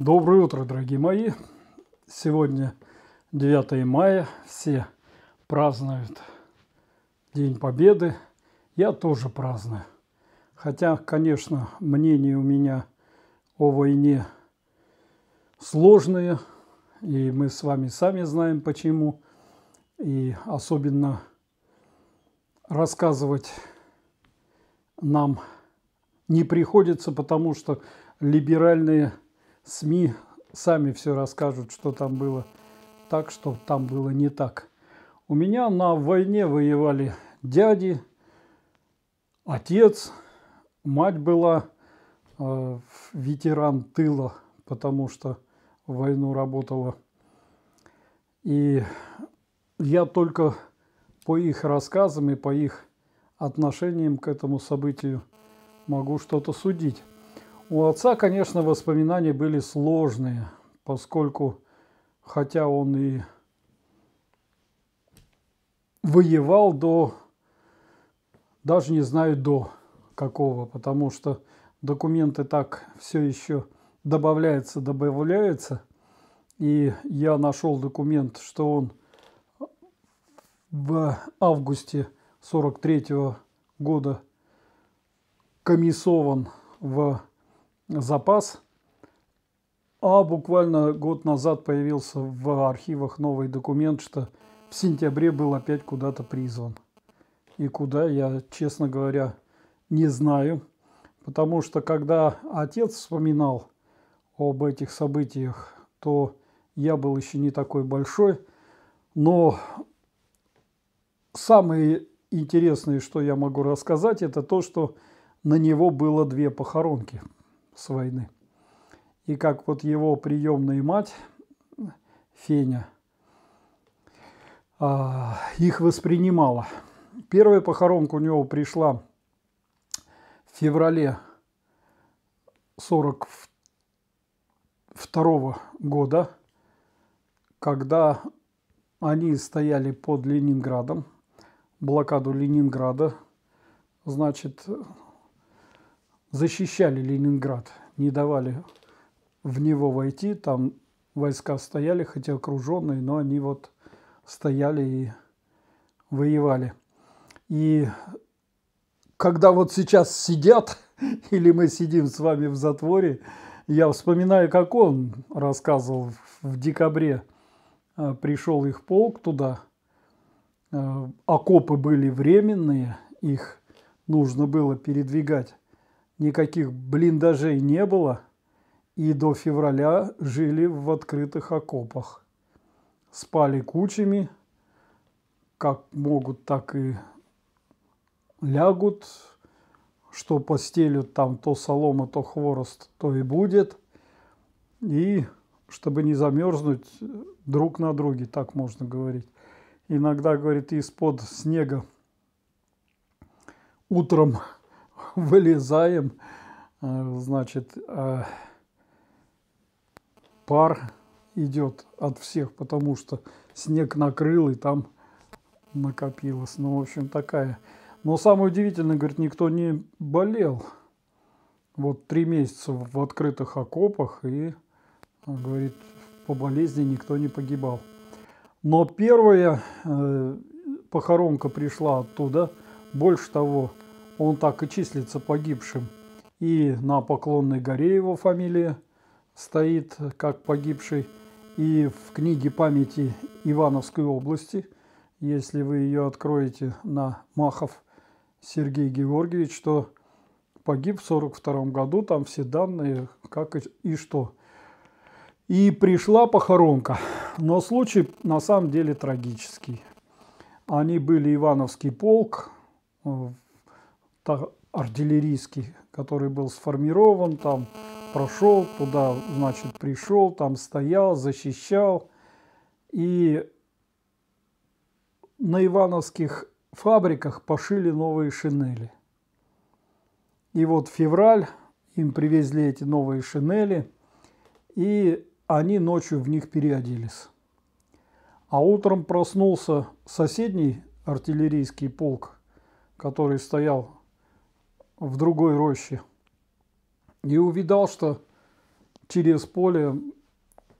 Доброе утро, дорогие мои! Сегодня 9 мая, все празднуют День Победы. Я тоже праздную. Хотя, конечно, мнение у меня о войне сложное, и мы с вами сами знаем почему. И особенно рассказывать нам не приходится, потому что либеральные СМИ сами все расскажут, что там было так, что там было не так. У меня на войне воевали дяди, отец, мать была э, ветеран тыла, потому что в войну работала. И я только по их рассказам и по их отношениям к этому событию могу что-то судить. У отца, конечно, воспоминания были сложные, поскольку, хотя он и воевал до, даже не знаю до какого, потому что документы так все еще добавляются, добавляются. И я нашел документ, что он в августе 43 -го года комиссован в запас. А буквально год назад появился в архивах новый документ, что в сентябре был опять куда-то призван. И куда, я, честно говоря, не знаю. Потому что когда отец вспоминал об этих событиях, то я был еще не такой большой. Но самое интересное, что я могу рассказать, это то, что на него было две похоронки – с войны. И как вот его приемная мать, Феня, а, их воспринимала. Первая похоронка у него пришла в феврале 42 года, когда они стояли под Ленинградом, блокаду Ленинграда, значит, защищали Ленинград, не давали в него войти. Там войска стояли, хотя окруженные, но они вот стояли и воевали. И когда вот сейчас сидят, или мы сидим с вами в затворе, я вспоминаю, как он рассказывал в декабре, э, пришел их полк туда, э, окопы были временные, их нужно было передвигать никаких блиндажей не было, и до февраля жили в открытых окопах. Спали кучами, как могут, так и лягут, что постелют там то солома, то хворост, то и будет. И чтобы не замерзнуть друг на друге, так можно говорить. Иногда, говорит, из-под снега утром вылезаем, э, значит, э, пар идет от всех, потому что снег накрыл и там накопилось. Ну, в общем, такая. Но самое удивительное, говорит, никто не болел. Вот три месяца в открытых окопах и, э, говорит, по болезни никто не погибал. Но первая э, похоронка пришла оттуда. Больше того, он так и числится погибшим. И на Поклонной горе его фамилия стоит как погибший. И в книге памяти Ивановской области, если вы ее откроете на Махов Сергей Георгиевич, что погиб в 42 году, там все данные, как и что. И пришла похоронка. Но случай на самом деле трагический. Они были Ивановский полк в э, артиллерийский, который был сформирован, там прошел, туда, значит, пришел, там стоял, защищал. И на ивановских фабриках пошили новые шинели. И вот в февраль им привезли эти новые шинели, и они ночью в них переоделись. А утром проснулся соседний артиллерийский полк, который стоял в другой роще и увидал, что через поле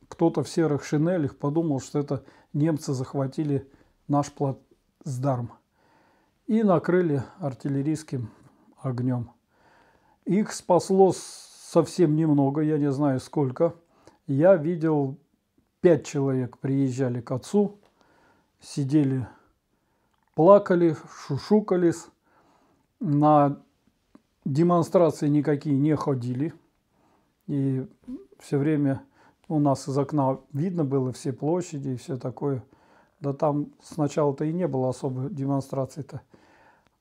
кто-то в серых шинелях подумал, что это немцы захватили наш плацдарм и накрыли артиллерийским огнем. Их спасло совсем немного, я не знаю сколько. Я видел, пять человек приезжали к отцу, сидели, плакали, шушукались. На демонстрации никакие не ходили. И все время у нас из окна видно было все площади и все такое. Да там сначала-то и не было особой демонстрации то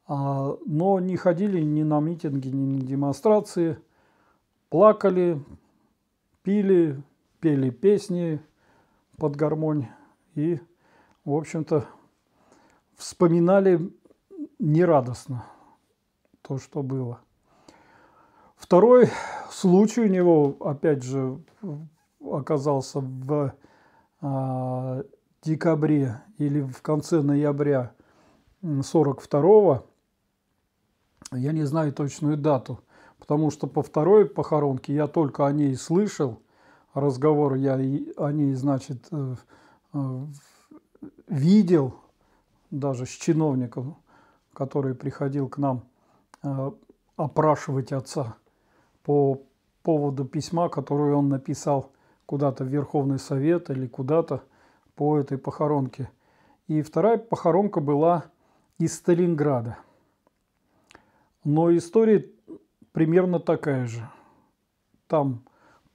А, но не ходили ни на митинги, ни на демонстрации. Плакали, пили, пели песни под гармонь. И, в общем-то, вспоминали нерадостно то, что было – Второй случай у него, опять же, оказался в э, декабре или в конце ноября 42-го. Я не знаю точную дату, потому что по второй похоронке я только о ней слышал. Разговор я о ней, значит, э, э, видел даже с чиновником, который приходил к нам э, опрашивать отца по поводу письма, которое он написал куда-то в Верховный Совет или куда-то по этой похоронке. И вторая похоронка была из Сталинграда. Но история примерно такая же. Там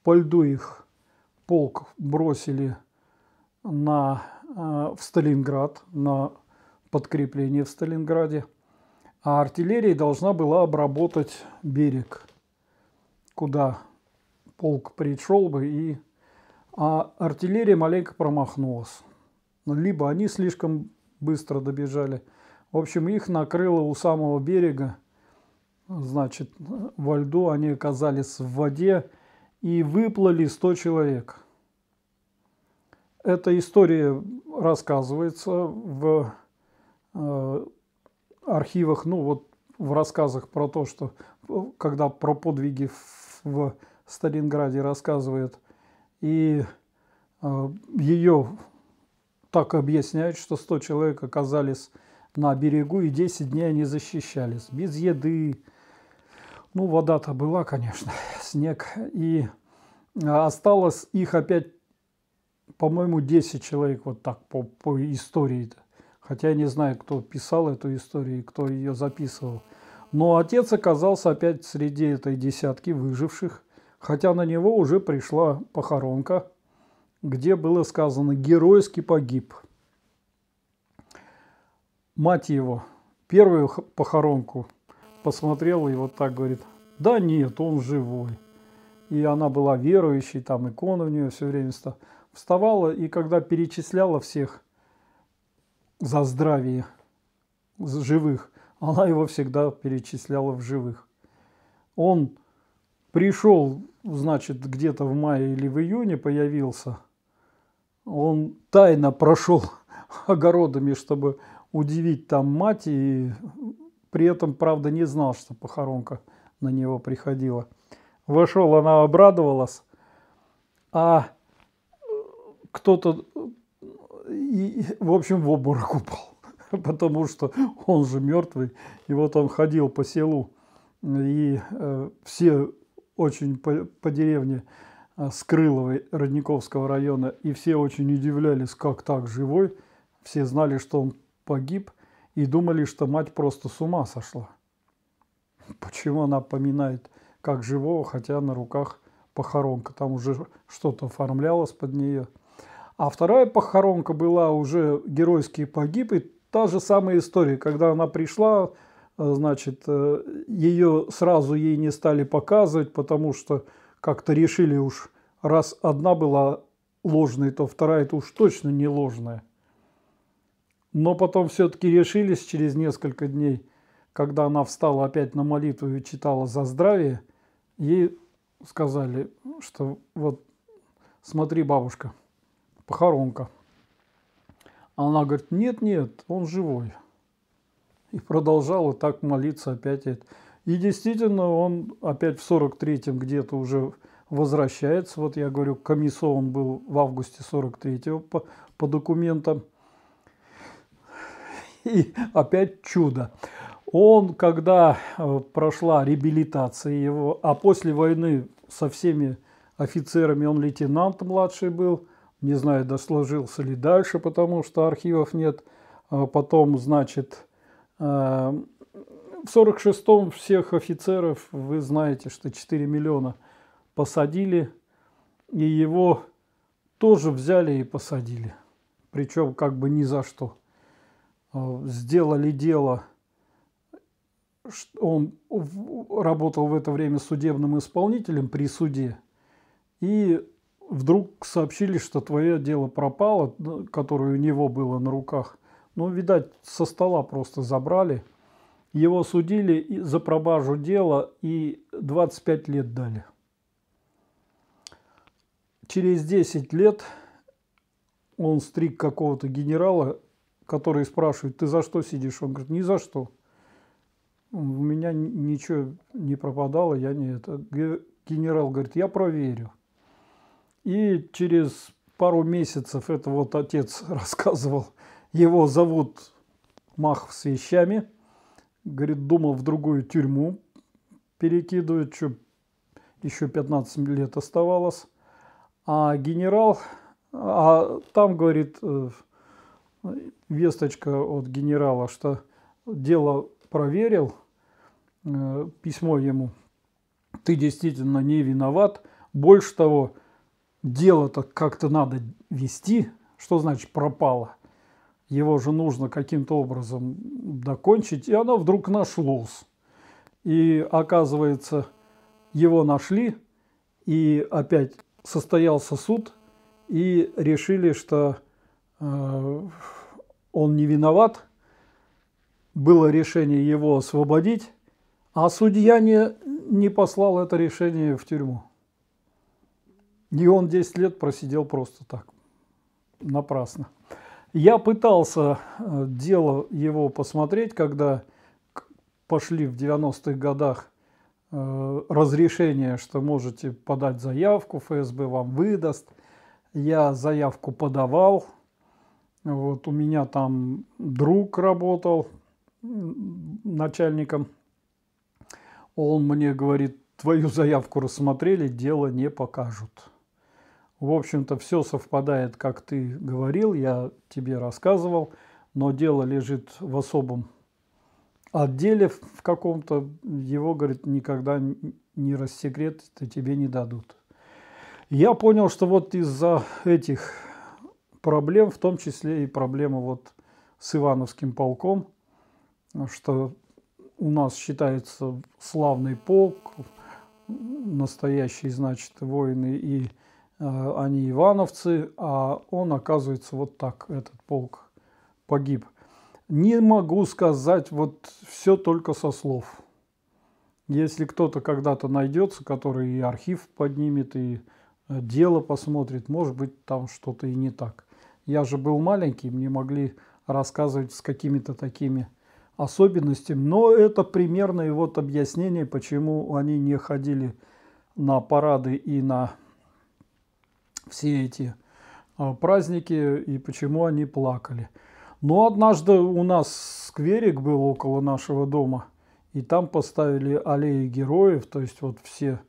по льду их полк бросили на, э, в Сталинград, на подкрепление в Сталинграде, а артиллерия должна была обработать берег – куда полк пришел бы, и а артиллерия маленько промахнулась. Ну, либо они слишком быстро добежали. В общем, их накрыло у самого берега. Значит, во льду они оказались в воде и выплыли 100 человек. Эта история рассказывается в э, архивах, ну вот в рассказах про то, что э, когда про подвиги в Сталинграде рассказывает, и э, ее так объясняют, что 100 человек оказались на берегу, и 10 дней они защищались, без еды. Ну, вода-то была, конечно, снег. И э, осталось их опять, по-моему, 10 человек, вот так по, по истории. Хотя я не знаю, кто писал эту историю кто ее записывал. Но отец оказался опять среди этой десятки выживших, хотя на него уже пришла похоронка, где было сказано «геройски погиб». Мать его, первую похоронку, посмотрела и вот так говорит, да нет, он живой. И она была верующей, там икона у нее все время вставала, и когда перечисляла всех за здравие живых, она его всегда перечисляла в живых. Он пришел, значит, где-то в мае или в июне появился. Он тайно прошел огородами, чтобы удивить там мать, и при этом, правда, не знал, что похоронка на него приходила. Вошел, она обрадовалась, а кто-то, в общем, в обморок упал. потому что он же мертвый. И вот он ходил по селу, и э, все очень по, по деревне э, Скрыловой Родниковского района, и все очень удивлялись, как так живой. Все знали, что он погиб, и думали, что мать просто с ума сошла. Почему она поминает как живого, хотя на руках похоронка, там уже что-то оформлялось под нее. А вторая похоронка была уже геройский погиб, и та же самая история, когда она пришла, э, значит, э, ее сразу ей не стали показывать, потому что как-то решили уж, раз одна была ложной, то вторая это уж точно не ложная. Но потом все-таки решились через несколько дней, когда она встала опять на молитву и читала за здравие, ей сказали, что вот смотри, бабушка, похоронка она говорит, нет, нет, он живой. И продолжала так молиться опять. И действительно, он опять в 43-м где-то уже возвращается. Вот я говорю, комиссован был в августе 43-го по, по документам. И опять чудо. Он, когда э, прошла реабилитация его, а после войны со всеми офицерами он лейтенант младший был – не знаю, досложился ли дальше, потому что архивов нет. А потом, значит, э, в 46-м всех офицеров, вы знаете, что 4 миллиона посадили, и его тоже взяли и посадили. Причем как бы ни за что. А, сделали дело, он работал в это время судебным исполнителем при суде, и вдруг сообщили, что твое дело пропало, которое у него было на руках. Ну, видать, со стола просто забрали. Его судили за пробажу дела и 25 лет дали. Через 10 лет он стриг какого-то генерала, который спрашивает, ты за что сидишь? Он говорит, ни за что. У меня ничего не пропадало, я не это. Генерал говорит, я проверю. И через пару месяцев это вот отец рассказывал, его зовут Махов с вещами. Говорит, думал в другую тюрьму перекидывать, что еще 15 лет оставалось. А генерал, а там, говорит, э, весточка от генерала, что дело проверил, э, письмо ему, ты действительно не виноват. Больше того, дело-то как-то надо вести. Что значит пропало? Его же нужно каким-то образом докончить. И оно вдруг нашлось. И оказывается, его нашли. И опять состоялся суд. И решили, что э, он не виноват. Было решение его освободить. А судья не, не послал это решение в тюрьму. И он 10 лет просидел просто так, напрасно. Я пытался э, дело его посмотреть, когда пошли в 90-х годах э, разрешение, что можете подать заявку, ФСБ вам выдаст. Я заявку подавал. Вот у меня там друг работал начальником. Он мне говорит, твою заявку рассмотрели, дело не покажут. В общем-то, все совпадает, как ты говорил, я тебе рассказывал, но дело лежит в особом отделе в каком-то. Его, говорит, никогда не рассекрет, это тебе не дадут. Я понял, что вот из-за этих проблем, в том числе и проблема вот с Ивановским полком, что у нас считается славный полк, настоящие, значит, воины и Э, они ивановцы, а он, оказывается, вот так, этот полк погиб. Не могу сказать, вот все только со слов. Если кто-то когда-то найдется, который и архив поднимет, и э, дело посмотрит, может быть, там что-то и не так. Я же был маленький, мне могли рассказывать с какими-то такими особенностями, но это примерное вот объяснение, почему они не ходили на парады и на все эти а, праздники и почему они плакали. Но однажды у нас скверик был около нашего дома, и там поставили аллеи героев, то есть вот все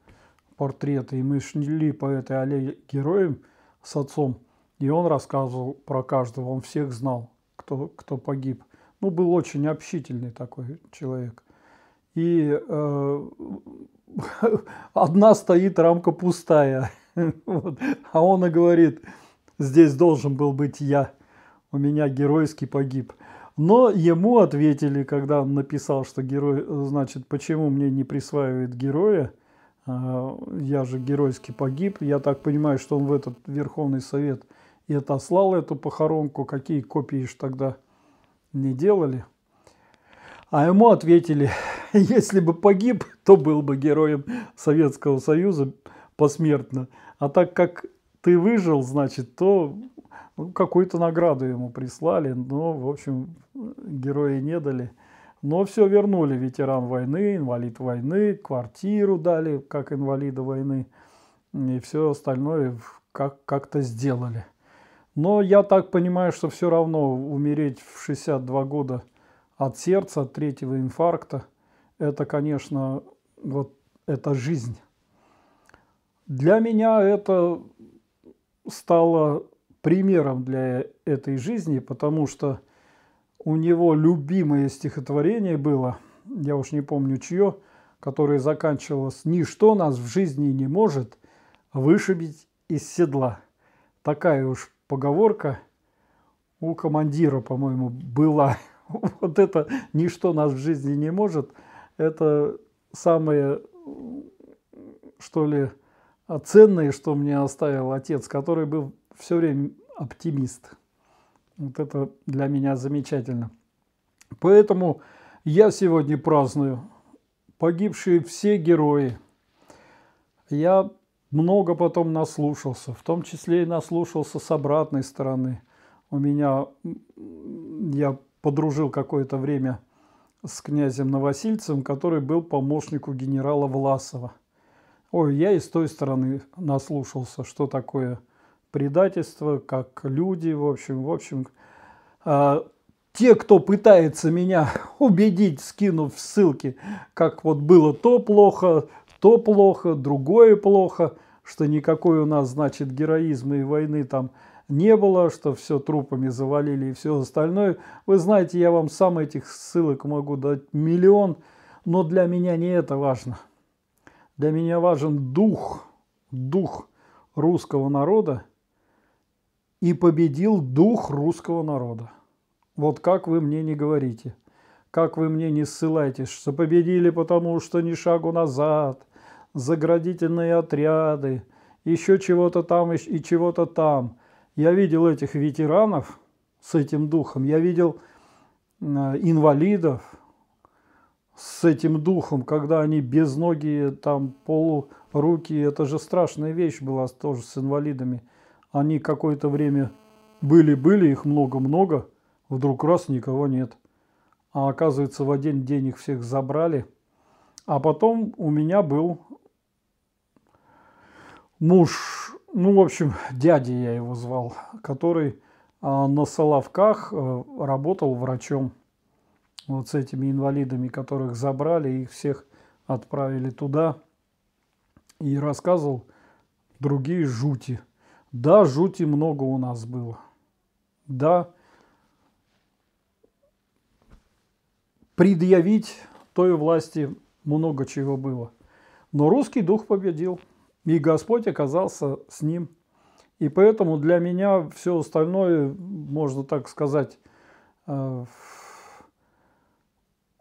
портреты. И мы шли по этой аллее героев с отцом, и он рассказывал про каждого, он всех знал, кто, кто погиб. Ну, был очень общительный такой человек. И э, одна стоит рамка пустая. Вот. А он и говорит, здесь должен был быть я, у меня геройский погиб. Но ему ответили, когда он написал, что герой, значит, почему мне не присваивает героя, а, я же геройски погиб. Я так понимаю, что он в этот Верховный Совет и отослал эту похоронку. Какие копии ж тогда не делали? А ему ответили, если бы погиб, то был бы героем Советского Союза посмертно. А так как ты выжил, значит, то ну, какую-то награду ему прислали, но, ну, в общем, герои не дали. Но все вернули, ветеран войны, инвалид войны, квартиру дали, как инвалида войны, и все остальное как- как-то сделали. Но я так понимаю, что все равно умереть в 62 года от сердца, от третьего инфаркта, это, конечно, вот это жизнь. Для меня это стало примером для этой жизни, потому что у него любимое стихотворение было, я уж не помню чье, которое заканчивалось «Ничто нас в жизни не может вышибить из седла». Такая уж поговорка у командира, по-моему, была. Вот это «Ничто нас в жизни не может» – это самое, что ли, а ценное, что мне оставил отец, который был все время оптимист. Вот это для меня замечательно. Поэтому я сегодня праздную. Погибшие все герои. Я много потом наслушался, в том числе и наслушался с обратной стороны. У меня, я подружил какое-то время с князем Новосильцем, который был помощнику генерала Власова – Ой, я и с той стороны наслушался, что такое предательство, как люди, в общем, в общем. А, те, кто пытается меня убедить, скинув ссылки, как вот было то плохо, то плохо, другое плохо, что никакой у нас, значит, героизма и войны там не было, что все трупами завалили и все остальное. Вы знаете, я вам сам этих ссылок могу дать миллион, но для меня не это важно. Для меня важен дух, дух русского народа. И победил дух русского народа. Вот как вы мне не говорите, как вы мне не ссылаетесь, что победили, потому что ни шагу назад, заградительные отряды, еще чего-то там и чего-то там. Я видел этих ветеранов с этим духом, я видел э, инвалидов, с этим духом, когда они безногие, там полуруки, это же страшная вещь была тоже с инвалидами. Они какое-то время были-были, их много-много, вдруг раз никого нет. А оказывается, в один день их всех забрали. А потом у меня был муж, ну, в общем, дядя я его звал, который а, на Соловках э, работал врачом вот с этими инвалидами, которых забрали, их всех отправили туда, и рассказывал другие жути. Да, жути много у нас было. Да, предъявить той власти много чего было. Но русский дух победил, и Господь оказался с ним. И поэтому для меня все остальное, можно так сказать, э,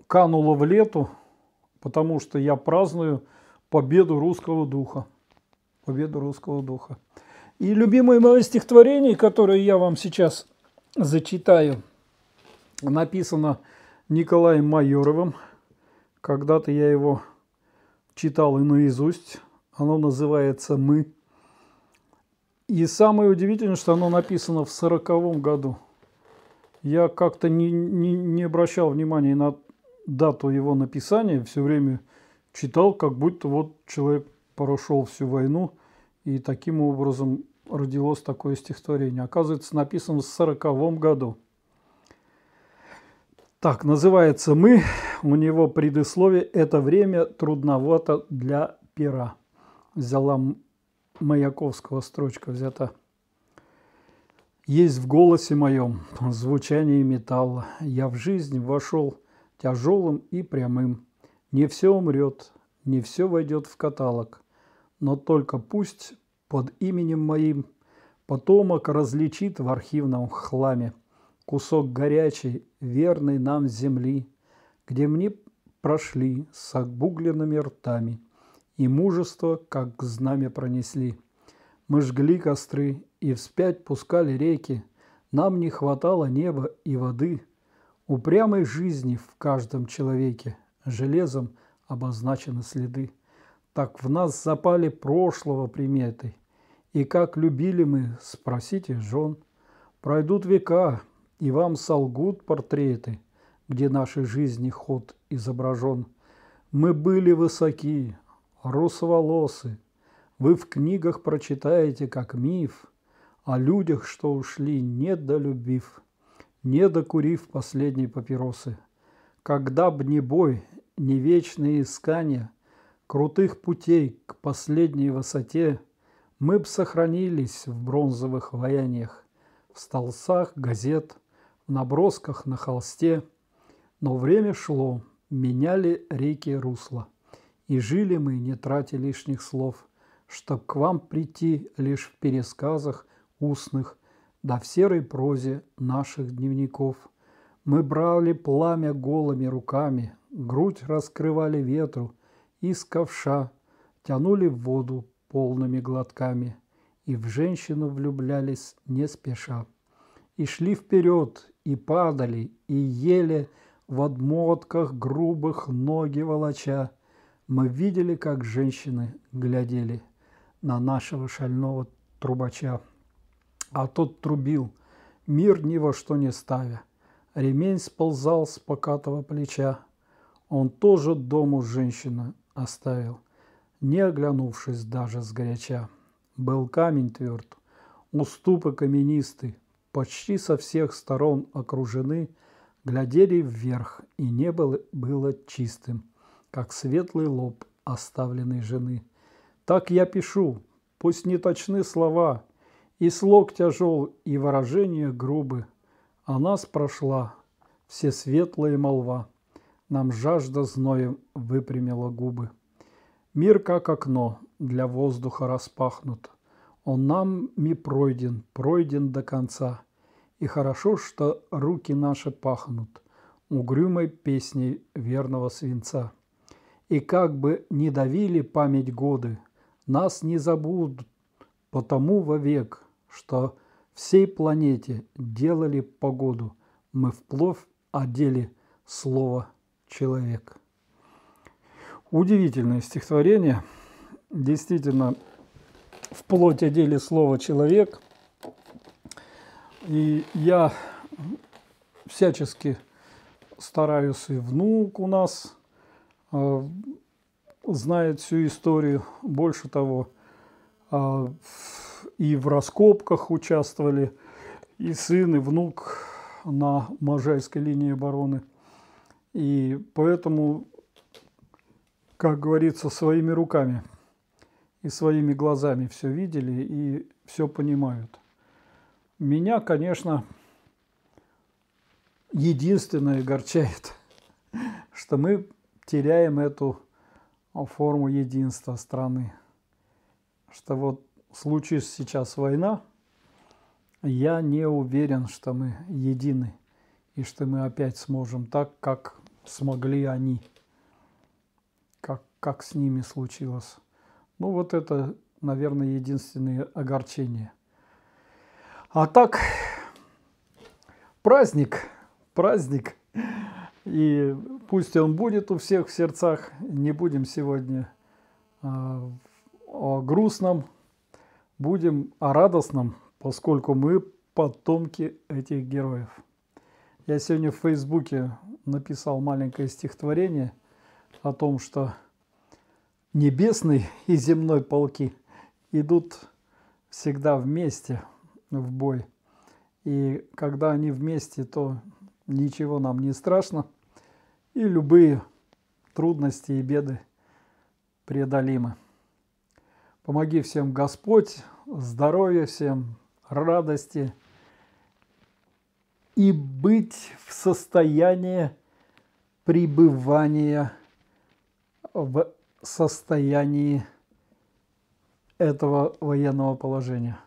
кануло в лету, потому что я праздную победу русского духа. Победу русского духа. И любимое мое стихотворение, которое я вам сейчас зачитаю, написано Николаем Майоровым. Когда-то я его читал и наизусть. Оно называется «Мы». И самое удивительное, что оно написано в сороковом году. Я как-то не, не, не обращал внимания на дату его написания все время читал, как будто вот человек прошел всю войну, и таким образом родилось такое стихотворение. Оказывается, написано в 40 году. Так, называется «Мы». У него предисловие «Это время трудновато для пера». Взяла Маяковского строчка, взята. Есть в голосе моем звучание металла. Я в жизнь вошел тяжелым и прямым. Не все умрет, не все войдет в каталог, но только пусть под именем моим потомок различит в архивном хламе кусок горячей, верной нам земли, где мне прошли с обугленными ртами и мужество, как к знамя пронесли. Мы жгли костры и вспять пускали реки, нам не хватало неба и воды – упрямой жизни в каждом человеке железом обозначены следы. Так в нас запали прошлого приметы, и как любили мы, спросите жен. Пройдут века, и вам солгут портреты, где нашей жизни ход изображен. Мы были высоки, русоволосы, вы в книгах прочитаете, как миф, о людях, что ушли, недолюбив не докурив последней папиросы. Когда б не бой, не вечные искания, крутых путей к последней высоте, мы б сохранились в бронзовых вояниях, в столцах газет, в набросках на холсте. Но время шло, меняли реки русла, и жили мы, не тратя лишних слов, чтоб к вам прийти лишь в пересказах устных – да в серой прозе наших дневников. Мы брали пламя голыми руками, грудь раскрывали ветру, из ковша тянули в воду полными глотками и в женщину влюблялись не спеша. И шли вперед, и падали, и ели в отмотках грубых ноги волоча. Мы видели, как женщины глядели на нашего шального трубача. А тот трубил, мир ни во что не ставя. Ремень сползал с покатого плеча. Он тоже дому женщину оставил, не оглянувшись даже с горяча. Был камень тверд, уступы каменисты, почти со всех сторон окружены, глядели вверх, и небо было чистым, как светлый лоб оставленной жены. Так я пишу, пусть не точны слова, и слог тяжел, и выражение грубы. О а нас прошла все светлые молва. Нам жажда зноем выпрямила губы. Мир, как окно, для воздуха распахнут. Он нам нами пройден, пройден до конца. И хорошо, что руки наши пахнут угрюмой песней верного свинца. И как бы не давили память годы, нас не забудут, потому вовек что всей планете делали погоду, мы вплоть одели слово «человек». Удивительное стихотворение. Действительно, вплоть одели слово «человек». И я всячески стараюсь, и внук у нас э, знает всю историю. Больше того, э, и в раскопках участвовали, и сын, и внук на Можайской линии обороны. И поэтому, как говорится, своими руками и своими глазами все видели и все понимают. Меня, конечно, единственное горчает, что мы теряем эту форму единства страны. Что вот случись сейчас война, я не уверен, что мы едины и что мы опять сможем так, как смогли они, как, как с ними случилось. Ну вот это, наверное, единственное огорчение. А так, праздник, праздник. И пусть он будет у всех в сердцах. Не будем сегодня э, о грустном, Будем о радостном, поскольку мы потомки этих героев. Я сегодня в Фейсбуке написал маленькое стихотворение о том, что небесный и земной полки идут всегда вместе в бой. И когда они вместе, то ничего нам не страшно, и любые трудности и беды преодолимы. Помоги всем Господь, здоровья всем, радости и быть в состоянии пребывания в состоянии этого военного положения.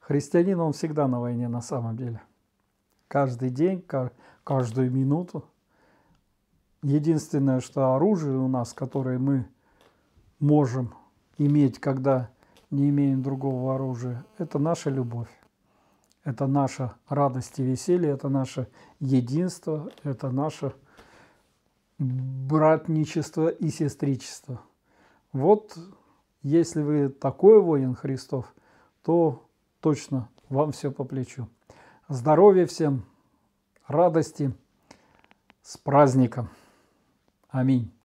Христианин, он всегда на войне на самом деле. Каждый день, каждую минуту. Единственное, что оружие у нас, которое мы можем – иметь, когда не имеем другого оружия, это наша любовь. Это наша радость и веселье, это наше единство, это наше братничество и сестричество. Вот если вы такой воин Христов, то точно вам все по плечу. Здоровья всем, радости, с праздником. Аминь.